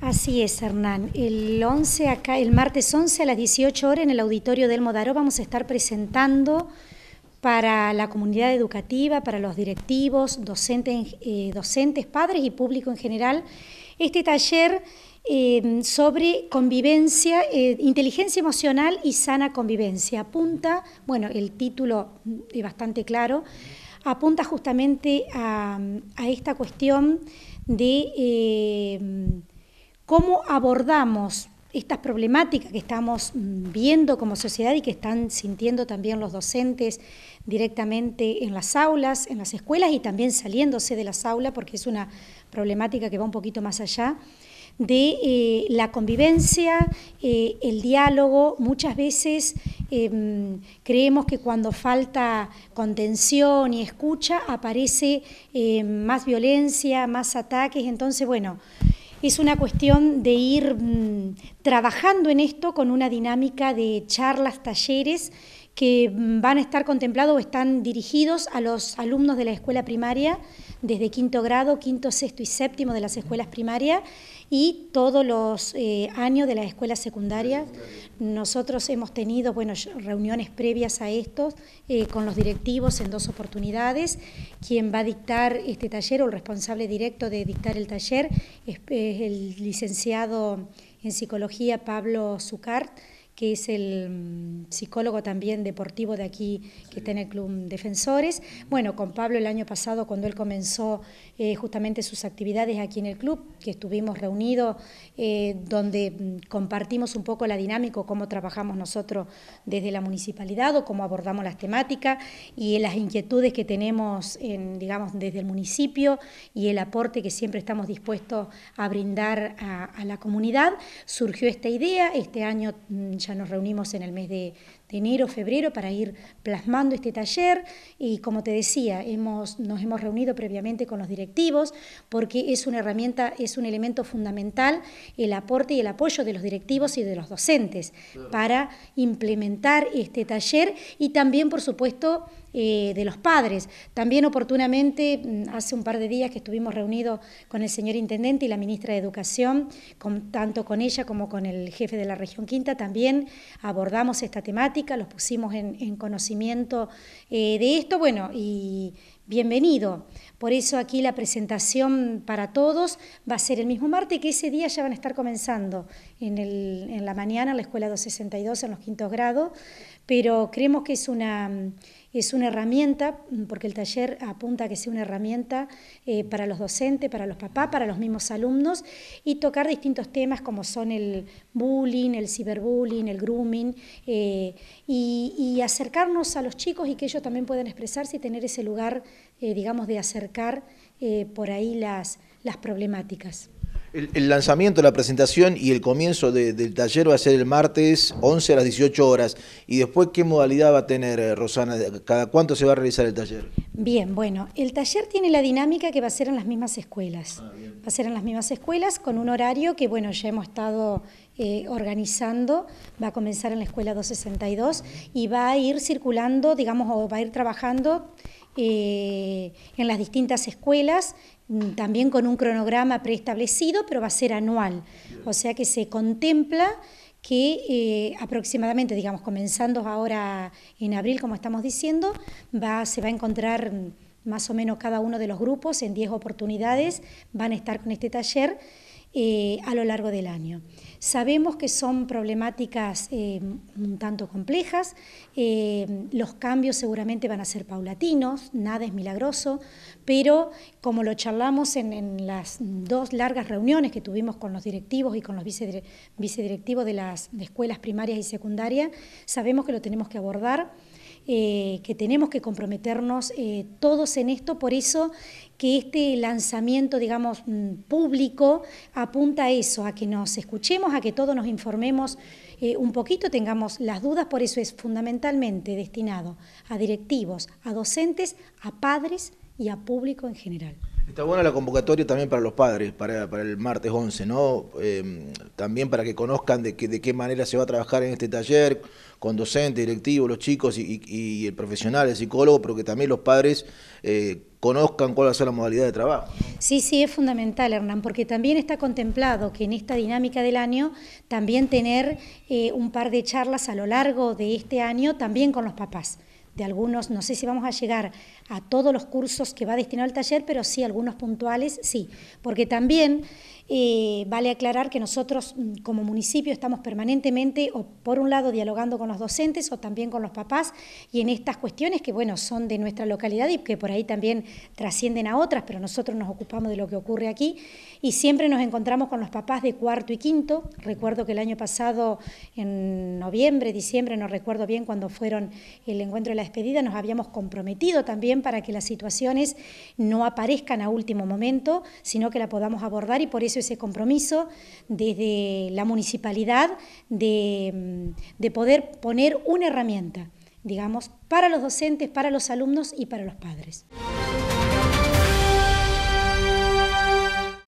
Así es, Hernán. El 11 acá, el martes 11 a las 18 horas en el auditorio del Modaró vamos a estar presentando para la comunidad educativa, para los directivos, docentes, eh, docentes padres y público en general, este taller eh, sobre convivencia, eh, inteligencia emocional y sana convivencia. Apunta, bueno, el título es bastante claro, apunta justamente a esta cuestión de cómo abordamos estas problemáticas que estamos mm, viendo como sociedad y que están sintiendo también los docentes directamente en las aulas, en las escuelas y también saliéndose de las aulas, porque es una problemática que va un poquito más allá, de eh, la convivencia, eh, el diálogo. Muchas veces em, creemos que cuando falta contención y escucha aparece eh, más violencia, más ataques, entonces bueno es una cuestión de ir mm, trabajando en esto con una dinámica de charlas, talleres que van a estar contemplados o están dirigidos a los alumnos de la escuela primaria desde quinto grado, quinto, sexto y séptimo de las escuelas primarias y todos los eh, años de las escuelas secundarias. Nosotros hemos tenido bueno, reuniones previas a estos eh, con los directivos en dos oportunidades. Quien va a dictar este taller o el responsable directo de dictar el taller es, es el licenciado en psicología Pablo Zucart que es el mm, psicólogo también deportivo de aquí, que está en el Club Defensores. Bueno, con Pablo el año pasado, cuando él comenzó eh, justamente sus actividades aquí en el club, que estuvimos reunidos, eh, donde mm, compartimos un poco la dinámica, cómo trabajamos nosotros desde la municipalidad o cómo abordamos las temáticas y las inquietudes que tenemos, digamos, desde el municipio y el aporte que siempre estamos dispuestos a brindar a, a la comunidad. Surgió esta idea, este año mm, ya nos reunimos en el mes de, enero, febrero, para ir plasmando este taller. Y como te decía, hemos, nos hemos reunido previamente con los directivos porque es una herramienta, es un elemento fundamental el aporte y el apoyo de los directivos y de los docentes para implementar este taller y también, por supuesto, eh, de los padres. También oportunamente, mm, hace un par de días que estuvimos reunidos con el señor Intendente y la ministra de Educación, con, tanto con ella como con el jefe de la región quinta, también abordamos esta temática, los pusimos en, conocimiento eh, de esto, bueno, y bienvenido. Por eso aquí la presentación para todos va a ser el mismo martes, que ese día ya van a estar comenzando en, la mañana en la Escuela 262 en los quintos grados, pero creemos que es una, es una herramienta, porque el taller apunta a que sea una herramienta eh, para los docentes, para los papás, para los mismos alumnos, y tocar distintos temas como son el bullying, el ciberbullying, el grooming, eh, y, y acercarnos a los chicos y que ellos también puedan expresarse y tener ese lugar eh, digamos, de acercar eh, por ahí las, las problemáticas. El, lanzamiento, la presentación y el comienzo del taller va a ser el martes 11 a las 18 horas. ¿Y después qué modalidad va a tener, eh, Rosana? ¿Cada cuánto se va a realizar el taller? Bien, bueno, el taller tiene la dinámica que va a ser en las mismas escuelas. Ah, va a ser en las mismas escuelas con un horario que, bueno, ya hemos estado organizando. Va a comenzar en la escuela 262 y va a ir circulando, digamos, o va a ir trabajando eh, en las distintas escuelas, mm, también con un cronograma preestablecido, pero va a ser anual. O sea que se contempla que eh, aproximadamente, digamos, comenzando ahora en abril, como estamos diciendo, se va a encontrar más o menos cada uno de los grupos en 10 oportunidades, van a estar con este taller. Eh, a lo largo del año. Sabemos que son problemáticas eh, un tanto complejas, eh, los cambios seguramente van a ser paulatinos, nada es milagroso, pero como lo charlamos en, las dos largas reuniones que tuvimos con los directivos y con los vicedirectivos de las de escuelas primarias y secundarias, sabemos que lo tenemos que abordar eh, que tenemos que comprometernos eh, todos en esto, por eso que este lanzamiento, digamos, mm, público apunta a eso, a que nos escuchemos, a que todos nos informemos eh, un poquito, tengamos las dudas, por eso es fundamentalmente destinado a directivos, a docentes, a padres y a público en general. Está buena la convocatoria también para los padres, para, el martes 11, ¿no? Em, también para que conozcan de, qué manera se va a trabajar en este taller, con docentes, directivos, los chicos y, el profesional, el psicólogo, pero que también los padres eh, conozcan cuál va a ser la modalidad de trabajo. Sí, sí, es fundamental, Hernán, porque también está contemplado que en esta dinámica del año también tener eh, un par de charlas a lo largo de este año también con los papás de algunos, no sé si vamos a llegar a todos los cursos que va destinado al taller, pero sí algunos puntuales, sí, porque también eh, vale aclarar que nosotros mm, como municipio estamos permanentemente, o por un lado, dialogando con los docentes o también con los papás y en estas cuestiones que, bueno, son de nuestra localidad y que por ahí también trascienden a otras, pero nosotros nos ocupamos de lo que ocurre aquí y siempre nos encontramos con los papás de cuarto y quinto. Recuerdo que el año pasado, en noviembre, diciembre, no recuerdo bien cuando fueron el encuentro de la despedida, nos habíamos comprometido también para que las situaciones no aparezcan a último momento, sino que la podamos abordar y por eso ese compromiso desde la municipalidad de, mm, de poder poner una herramienta, digamos, para los docentes, para los alumnos y para los padres.